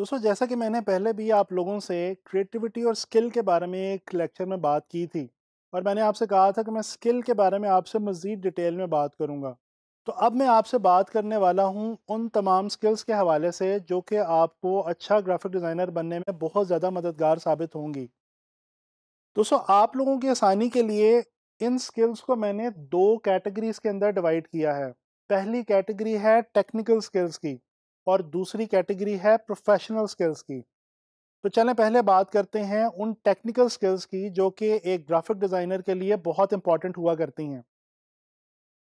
दोस्तों जैसा कि मैंने पहले भी आप लोगों से क्रिएटिविटी और स्किल के बारे में एक लेक्चर में बात की थी और मैंने आपसे कहा था कि मैं स्किल के बारे में आपसे मज़ीद डिटेल में बात करूँगा तो अब मैं आपसे बात करने वाला हूँ उन तमाम स्किल्स के हवाले से जो कि आपको अच्छा ग्राफिक डिज़ाइनर बनने में बहुत ज़्यादा मददगार साबित होंगी दोस्तों आप लोगों की आसानी के लिए इन स्किल्स को मैंने दो कैटेगरीज के अंदर डिवाइड किया है पहली कैटेगरी है टेक्निकल स्किल्स की और दूसरी कैटेगरी है प्रोफेशनल स्किल्स की तो चलें पहले बात करते हैं उन टेक्निकल स्किल्स की जो कि एक ग्राफिक डिज़ाइनर के लिए बहुत इंपॉर्टेंट हुआ करती हैं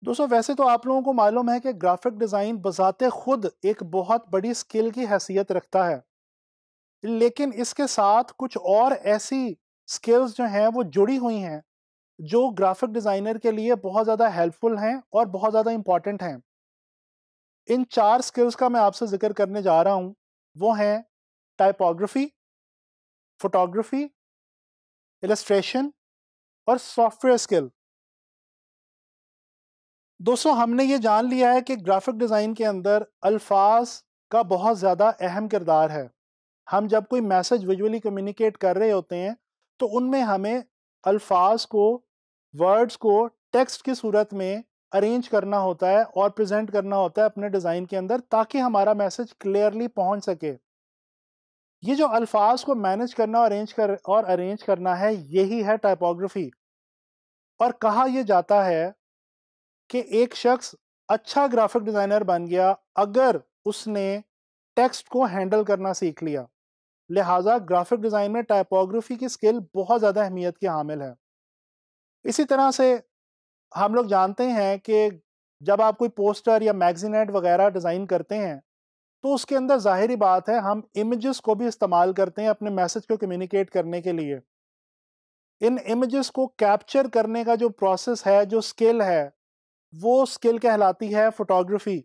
दोस्तों वैसे तो आप लोगों को मालूम है कि ग्राफिक डिज़ाइन बजाते खुद एक बहुत बड़ी स्किल की हैसियत रखता है लेकिन इसके साथ कुछ और ऐसी स्किल्स जो हैं वो जुड़ी हुई हैं जो ग्राफिक डिज़ाइनर के लिए बहुत ज़्यादा हेल्पफुल हैं और बहुत ज़्यादा इम्पॉर्टेंट हैं इन चार स्किल्स का मैं आपसे जिक्र करने जा रहा हूँ वो हैं टाइपोग्राफी फोटोग्राफी इलस्ट्रेशन और सॉफ्टवेयर स्किल दोस्तों हमने ये जान लिया है कि ग्राफिक डिज़ाइन के अंदर अल्फाज का बहुत ज़्यादा अहम किरदार है हम जब कोई मैसेज विजुअली कम्युनिकेट कर रहे होते हैं तो उनमें हमें अल्फाज को वर्ड्स को टेक्स्ट की सूरत में अरेंज करना होता है और प्रेजेंट करना होता है अपने डिज़ाइन के अंदर ताकि हमारा मैसेज क्लियरली पहुंच सके ये जो अल्फाज को मैनेज करना अरेंज कर और अरेंज करना है यही है टाइपोग्राफी और कहा यह जाता है कि एक शख्स अच्छा ग्राफिक डिज़ाइनर बन गया अगर उसने टेक्स्ट को हैंडल करना सीख लिया लिहाजा ग्राफिक डिज़ाइन में टाइपोग्राफी की स्किल बहुत ज़्यादा अहमियत की हामिल है इसी तरह से हम लोग जानते हैं कि जब आप कोई पोस्टर या मैगजीन एड वगैरह डिज़ाइन करते हैं तो उसके अंदर ज़ाहिर बात है हम इमेजेस को भी इस्तेमाल करते हैं अपने मैसेज को कम्युनिकेट करने के लिए इन इमेजेस को कैप्चर करने का जो प्रोसेस है जो स्किल है वो स्किल कहलाती है फोटोग्राफी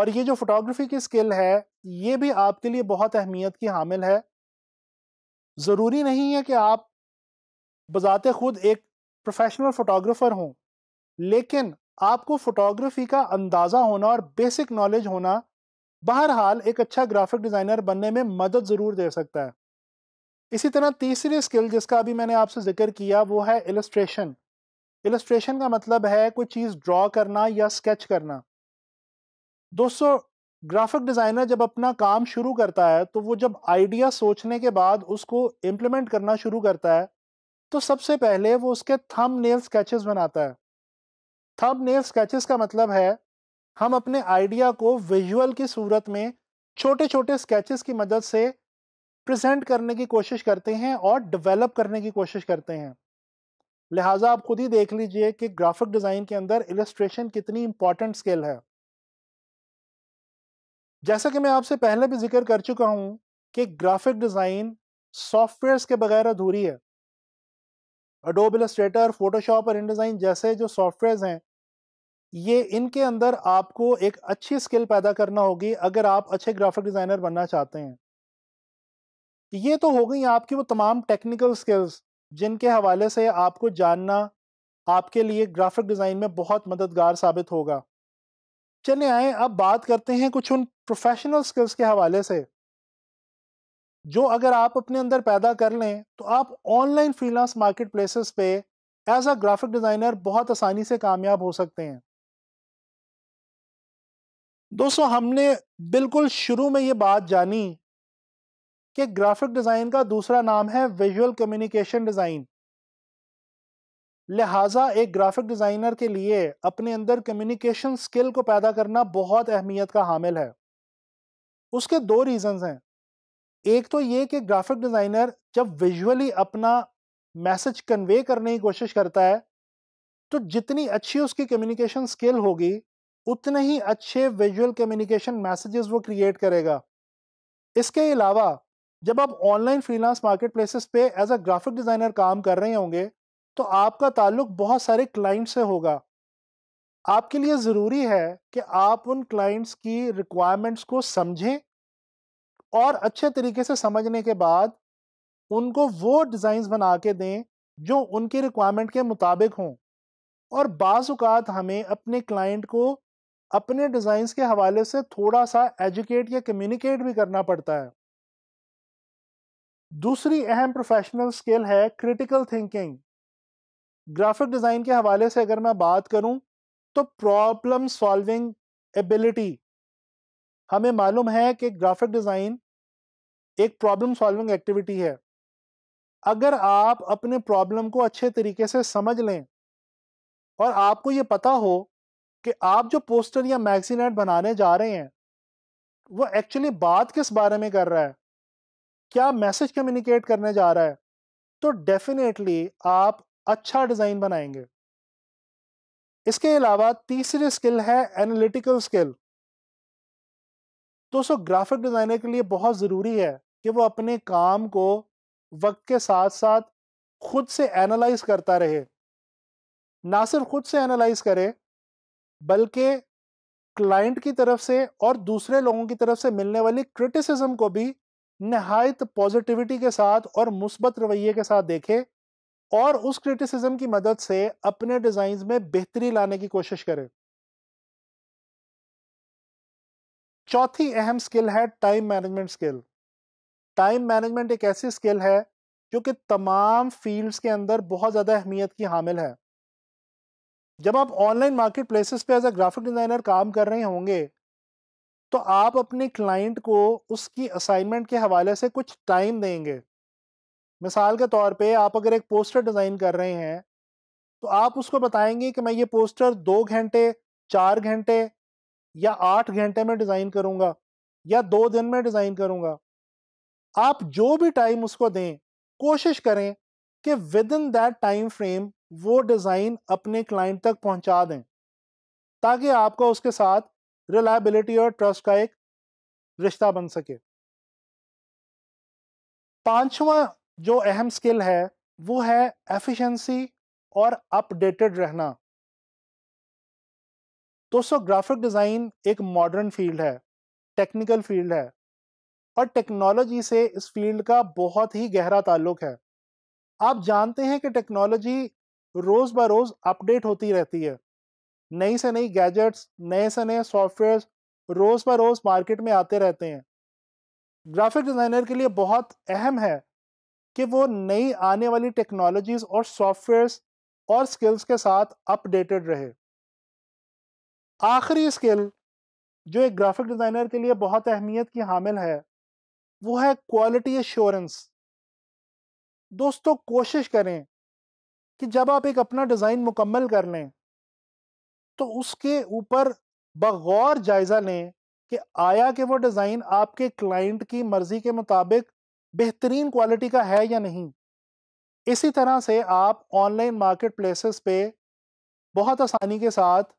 और ये जो फोटोग्राफी की स्किल है ये भी आपके लिए बहुत अहमियत की हामिल है ज़रूरी नहीं है कि आप बजाते खुद एक प्रोफेशनल फोटोग्राफर हों लेकिन आपको फोटोग्राफी का अंदाज़ा होना और बेसिक नॉलेज होना बहरहाल एक अच्छा ग्राफिक डिज़ाइनर बनने में मदद ज़रूर दे सकता है इसी तरह तीसरी स्किल जिसका अभी मैंने आपसे जिक्र किया वो है इलस्ट्रेशन इलस्ट्रेशन का मतलब है कोई चीज़ ड्रॉ करना या स्केच करना दोस्तों ग्राफिक डिज़ाइनर जब अपना काम शुरू करता है तो वो जब आइडिया सोचने के बाद उसको इम्प्लीमेंट करना शुरू करता है तो सबसे पहले वो उसके थम नेल स्केचेस बनाता है थम नेल स्केचेस का मतलब है हम अपने आइडिया को विजुअल की सूरत में छोटे छोटे स्केचेस की मदद से प्रेजेंट करने की कोशिश करते हैं और डेवलप करने की कोशिश करते हैं लिहाजा आप खुद ही देख लीजिए कि ग्राफिक डिज़ाइन के अंदर इलस्ट्रेशन कितनी इंपॉर्टेंट स्किल है जैसा कि मैं आपसे पहले भी जिक्र कर चुका हूं कि ग्राफिक डिज़ाइन सॉफ्टवेयर्स के बगैर अधूरी है अडोब इलस्ट्रेटर फोटोशॉप और इंडिज़ाइन जैसे जो सॉफ्टवेयर्स हैं ये इनके अंदर आपको एक अच्छी स्किल पैदा करना होगी अगर आप अच्छे ग्राफिक डिज़ाइनर बनना चाहते हैं ये तो हो गई आपकी वो तमाम टेक्निकल स्किल्स जिनके हवाले से आपको जानना आपके लिए ग्राफिक डिज़ाइन में बहुत मददगार साबित होगा चले आए अब बात करते हैं कुछ उन प्रोफेशनल स्किल्स के हवाले से जो अगर आप अपने अंदर पैदा कर लें तो आप ऑनलाइन फ्रीलांस मार्केट प्लेसेस पे एज अ ग्राफिक डिज़ाइनर बहुत आसानी से कामयाब हो सकते हैं दोस्तों हमने बिल्कुल शुरू में ये बात जानी कि ग्राफिक डिज़ाइन का दूसरा नाम है विजुअल कम्युनिकेशन डिज़ाइन लिहाजा एक ग्राफिक डिज़ाइनर के लिए अपने अंदर कम्युनिकेशन स्किल को पैदा करना बहुत अहमियत का हामिल है उसके दो रीजंस हैं एक तो ये कि ग्राफिक डिज़ाइनर जब विजुअली अपना मैसेज कन्वे करने की कोशिश करता है तो जितनी अच्छी उसकी कम्युनिकेशन स्किल होगी उतने ही अच्छे विजुअल कम्युनिकेशन मैसेजेस वो क्रिएट करेगा इसके अलावा जब आप ऑनलाइन फ्रीलांस मार्केट प्लेसेस पे एज अ ग्राफिक डिज़ाइनर काम कर रहे होंगे तो आपका ताल्लुक बहुत सारे क्लाइंट से होगा आपके लिए ज़रूरी है कि आप उन क्लाइंट्स की रिक्वायरमेंट्स को समझें और अच्छे तरीके से समझने के बाद उनको वो डिज़ाइंस बना के दें जो उनकी रिक्वायरमेंट के मुताबिक हों और बाज़ात हमें अपने क्लाइंट को अपने डिज़ाइंस के हवाले से थोड़ा सा एजुकेट या कम्युनिकेट भी करना पड़ता है दूसरी अहम प्रोफेशनल स्किल है क्रिटिकल थिंकिंग ग्राफिक डिज़ाइन के हवाले से अगर मैं बात करूं तो प्रॉब्लम सॉल्विंग एबिलिटी हमें मालूम है कि ग्राफिक डिज़ाइन एक प्रॉब्लम सॉल्विंग एक्टिविटी है अगर आप अपने प्रॉब्लम को अच्छे तरीके से समझ लें और आपको ये पता हो कि आप जो पोस्टर या मैगजीन एड बनाने जा रहे हैं वो एक्चुअली बात किस बारे में कर रहा है क्या मैसेज कम्युनिकेट करने जा रहा है तो डेफिनेटली आप अच्छा डिज़ाइन बनाएंगे इसके अलावा तीसरी स्किल है एनालिटिकल स्किल दोस्तों ग्राफिक डिज़ाइनर के लिए बहुत ज़रूरी है कि वो अपने काम को वक्त के साथ साथ खुद से एनालाइज करता रहे ना सिर्फ खुद से एनालाइज करे बल्कि क्लाइंट की तरफ से और दूसरे लोगों की तरफ से मिलने वाली क्रिटिसिज्म को भी नहायत पॉजिटिविटी के साथ और मुस्बत रवैये के साथ देखे और उस क्रिटिसिज्म की मदद से अपने डिज़ाइन में बेहतरी लाने की कोशिश करें चौथी अहम स्किल है time management skill time management एक ऐसी स्किल है जो कि तमाम फील्ड्स के अंदर बहुत ज़्यादा अहमियत की हामिल है जब आप ऑनलाइन मार्केट प्लेसेस पे एज ए ग्राफिक डिज़ाइनर काम कर रहे होंगे तो आप अपने क्लाइंट को उसकी असाइनमेंट के हवाले से कुछ टाइम देंगे मिसाल के तौर पे आप अगर एक पोस्टर डिज़ाइन कर रहे हैं तो आप उसको बताएंगे कि मैं ये पोस्टर दो घंटे चार घंटे या आठ घंटे में डिज़ाइन करूँगा या दो दिन में डिज़ाइन करूंगा आप जो भी टाइम उसको दें कोशिश करें कि within that time frame वो डिज़ाइन अपने क्लाइंट तक पहुंचा दें ताकि आपका उसके साथ रिलायबिलिटी और ट्रस्ट का एक रिश्ता बन सके पांचवा जो अहम स्किल है वो है एफिशिएंसी और अपडेटेड रहना दोस्तों ग्राफिक डिज़ाइन एक मॉडर्न फील्ड है टेक्निकल फील्ड है और टेक्नोलॉजी से इस फील्ड का बहुत ही गहरा ताल्लुक है आप जानते हैं कि टेक्नोलॉजी रोज़ ब रोज़ अपडेट होती रहती है नई से नई गैजेट्स नए से नए सॉफ्टवेयर रोज़ ब रोज़ मार्केट में आते रहते हैं ग्राफिक डिज़ाइनर के लिए बहुत अहम है कि वो नई आने वाली टेक्नोलॉजीज़ और सॉफ्टवेयर्स और स्किल्स के साथ अपडेटेड रहे आखिरी स्किल जो एक ग्राफिक डिज़ाइनर के लिए बहुत अहमियत की हामिल है वो है क्वालिटी एश्योरेंस दोस्तों कोशिश करें कि जब आप एक अपना डिज़ाइन मुकम्मल कर लें तो उसके ऊपर बगौर जायज़ा लें कि आया कि वो डिज़ाइन आपके क्लाइंट की मर्ज़ी के मुताबिक बेहतरीन क्वालिटी का है या नहीं इसी तरह से आप ऑनलाइन मार्केट प्लेसेस पे बहुत आसानी के साथ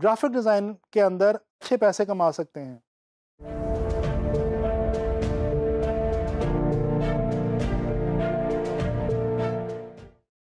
ग्राफिक डिज़ाइन के अंदर अच्छे पैसे कमा सकते हैं